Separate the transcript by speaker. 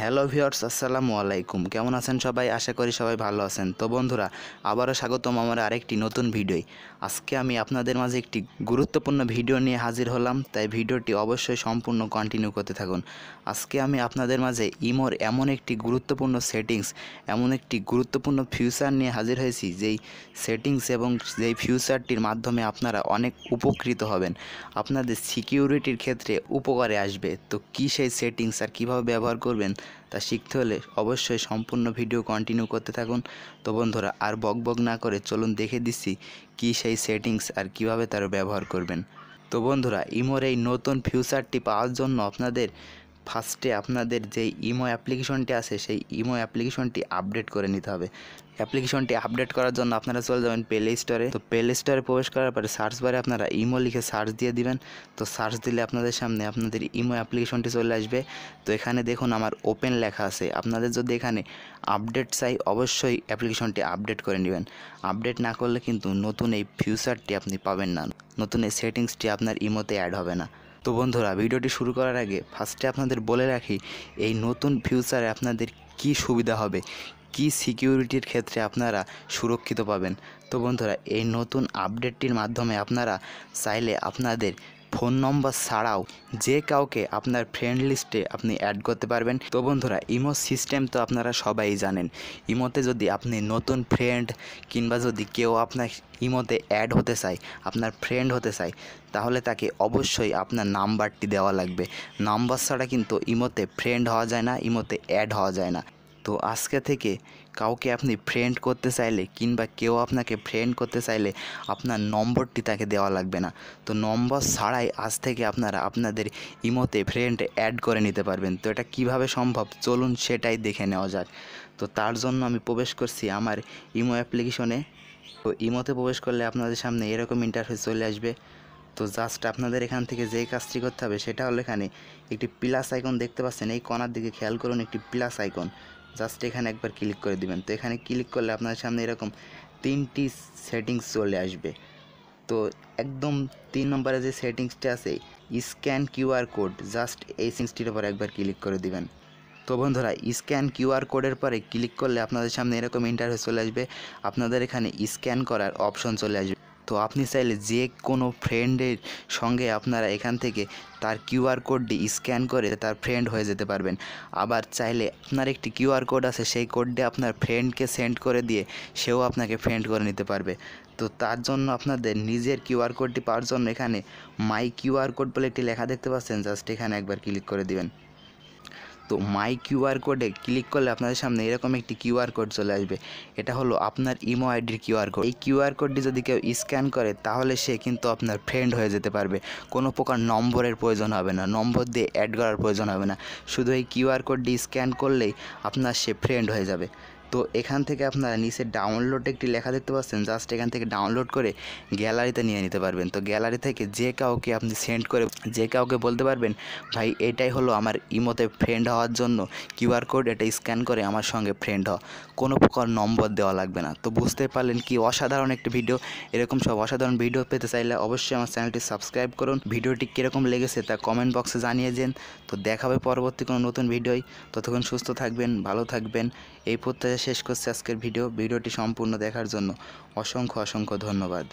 Speaker 1: hello viewers আসসালামু আলাইকুম কেমন আছেন সবাই আশা করি সবাই ভালো আছেন তো বন্ধুরা আবারও স্বাগতম আমার আরেকটি নতুন ভিডিও আজকে আমি আপনাদের মাঝে একটি গুরুত্বপূর্ণ ভিডিও নিয়ে হাজির হলাম তাই ভিডিওটি অবশ্যই সম্পূর্ণ কন্টিনিউ করতে থাকুন আজকে আমি আপনাদের মাঝে ইমোর এমন একটি গুরুত্বপূর্ণ সেটিংস এমন একটি গুরুত্বপূর্ণ ফিউচার নিয়ে হাজির হয়েছি যেই সেটিংস এবং যেই ফিউচারটির মাধ্যমে আপনারা অনেক উপকৃত হবেন আপনাদের সিকিউরিটির ক্ষেত্রে উপকারে আসবে তো কী সেই সেটিংস আর কীভাবে ব্যবহার করবেন তা শিখতে হলে অবশ্যই সম্পূর্ণ ভিডিও কন্টিনিউ করতে থাকুন তো বন্ধুরা আর বক বক না করে চলুন দেখে দিচ্ছি কি সেই সেটিংস আর কিভাবে তার ব্যবহার করবেন তো বন্ধুরা ইমোর এই নতুন ফিউচারটি পাওয়ার জন্য আপনাদের ফার্স্টে আপনাদের যে ইমো অ্যাপ্লিকেশনটি আছে সেই ইমো অ্যাপ্লিকেশনটি আপডেট করে নিতে হবে অ্যাপ্লিকেশনটি আপডেট করার জন্য আপনারা চলে যাবেন প্লে স্টোরে তো প্লে স্টোরে প্রবেশ করার পরে সার্চ বারে আপনারা ইমো লিখে সার্চ দিয়ে দিবেন তো সার্চ দিলে আপনাদের সামনে আপনাদের ইমো অ্যাপ্লিকেশনটি চলে আসবে তো এখানে দেখুন আমার ওপেন লেখা আছে আপনাদের যদি এখানে আপডেট চাই অবশ্যই অ্যাপ্লিকেশনটি আপডেট করে নেবেন আপডেট না করলে কিন্তু নতুন এই ফিউচারটি আপনি পাবেন না নতুন এই সেটিংসটি আপনার ইমোতে অ্যাড হবে না তো বন্ধুরা ভিডিওটি শুরু করার আগে ফার্স্টে আপনাদের বলে রাখি এই নতুন ফিউচারে আপনাদের কি সুবিধা হবে কি সিকিউরিটির ক্ষেত্রে আপনারা সুরক্ষিত পাবেন তো বন্ধুরা এই নতুন আপডেটটির মাধ্যমে আপনারা চাইলে আপনাদের ফোন নম্বর ছাড়াও যে কাউকে আপনার ফ্রেন্ড লিস্টে আপনি অ্যাড করতে পারবেন তো বন্ধুরা ইমো সিস্টেম তো আপনারা সবাই জানেন ইমোতে যদি আপনি নতুন ফ্রেন্ড কিংবা যদি কেউ আপনার ইমোতে অ্যাড হতে চায় আপনার ফ্রেন্ড হতে চায় তাহলে তাকে অবশ্যই আপনার নাম্বারটি দেওয়া লাগবে নাম্বার ছাড়া কিন্তু ইমোতে ফ্রেন্ড হওয়া যায় না ইমোতে অ্যাড হওয়া যায় না তো আজকে থেকে কাউকে আপনি ফ্রেন্ড করতে চাইলে কিংবা কেউ আপনাকে ফ্রেন্ড করতে চাইলে আপনার নম্বরটি তাকে দেওয়া লাগবে না তো নম্বর ছাড়াই আজ থেকে আপনারা আপনাদের ইমোতে ফ্রেন্ড অ্যাড করে নিতে পারবেন তো এটা কিভাবে সম্ভব চলুন সেটাই দেখে নেওয়া যাক তো তার জন্য আমি প্রবেশ করছি আমার ইমো অ্যাপ্লিকেশনে তো ইমোতে প্রবেশ করলে আপনাদের সামনে এরকম ইন্টারফেস চলে আসবে তো জাস্ট আপনাদের এখান থেকে যেই কাজটি করতে হবে সেটা হলো এখানে একটি প্লাস আইকন দেখতে পাচ্ছেন এই কণার দিকে খেয়াল করুন একটি প্লাস আইকন জাস্ট এখানে একবার ক্লিক করে দিবেন তো এখানে ক্লিক করলে আপনার সামনে এরকম তিনটি সেটিংস চলে আসবে তো একদম তিন নম্বরে যে সেটিংসটা আছে স্ক্যান কিউআর কোড জাস্ট এই সিংসটির উপর একবার ক্লিক করে দিবেন তো বন্ধুরা স্ক্যান কিউআর কোডের পরে ক্লিক করলে আপনাদের সামনে এরকম ইন্টারভিউ চলে আসবে আপনাদের এখানে স্ক্যান করার অপশন চলে আসবে তো আপনি চাইলে যে কোনো ফ্রেন্ডের সঙ্গে আপনারা এখান থেকে তার কিউআর কোডটি স্ক্যান করে তার ফ্রেন্ড হয়ে যেতে পারবেন আবার চাইলে আপনার একটি কিউআর কোড আছে সেই কোডটি আপনার ফ্রেন্ডকে সেন্ড করে দিয়ে সেও আপনাকে ফ্রেন্ড করে নিতে পারবে তো তার জন্য আপনাদের নিজের কিউআর কোডটি পাওয়ার জন্য এখানে মাই কিউআর কোড বলে একটি লেখা দেখতে পাচ্ছেন জাস্ট এখানে একবার ক্লিক করে দিবেন তো মাই কিউআর কোডে ক্লিক করলে আপনাদের সামনে এরকম একটি কিউআর কোড চলে আসবে এটা হলো আপনার ইমো আইডির কিউআর কোড এই কিউআর কোডটি যদি কেউ স্ক্যান করে তাহলে সে কিন্তু আপনার ফ্রেন্ড হয়ে যেতে পারবে কোনো প্রকার নম্বরের প্রয়োজন হবে না নম্বর দিয়ে অ্যাড করার প্রয়োজন হবে না শুধু এই কিউআর কোডটি স্ক্যান করলেই আপনার সে ফ্রেন্ড হয়ে যাবে তো এখান থেকে আপনারা নিচে ডাউনলোড একটি লেখা দেখতে পাচ্ছেন জাস্ট এখান থেকে ডাউনলোড করে গ্যালারিতে নিয়ে নিতে পারবেন তো গ্যালারি থেকে যে কাউকে আপনি সেন্ড করে যে কাউকে বলতে পারবেন ভাই এটাই হলো আমার ইমোতে ফ্রেন্ড হওয়ার জন্য কিউআর কোড এটা স্ক্যান করে আমার সঙ্গে ফ্রেন্ড হ কোনো প্রকার নম্বর দেওয়া লাগবে না তো বুঝতে পারলেন কি অসাধারণ একটি ভিডিও এরকম সব অসাধারণ ভিডিও পেতে চাইলে অবশ্যই আমার চ্যানেলটি সাবস্ক্রাইব করুন ভিডিওটি কীরকম লেগেছে তা কমেন্ট বক্সে জানিয়ে দেন তো দেখাবে পরবর্তী কোনো নতুন ভিডিওয় ততক্ষণ সুস্থ থাকবেন ভালো থাকবেন এই প্রত্যাশা শেষ করছি আজকের ভিডিও ভিডিওটি সম্পূর্ণ দেখার জন্য অসংখ্য অসংখ্য ধন্যবাদ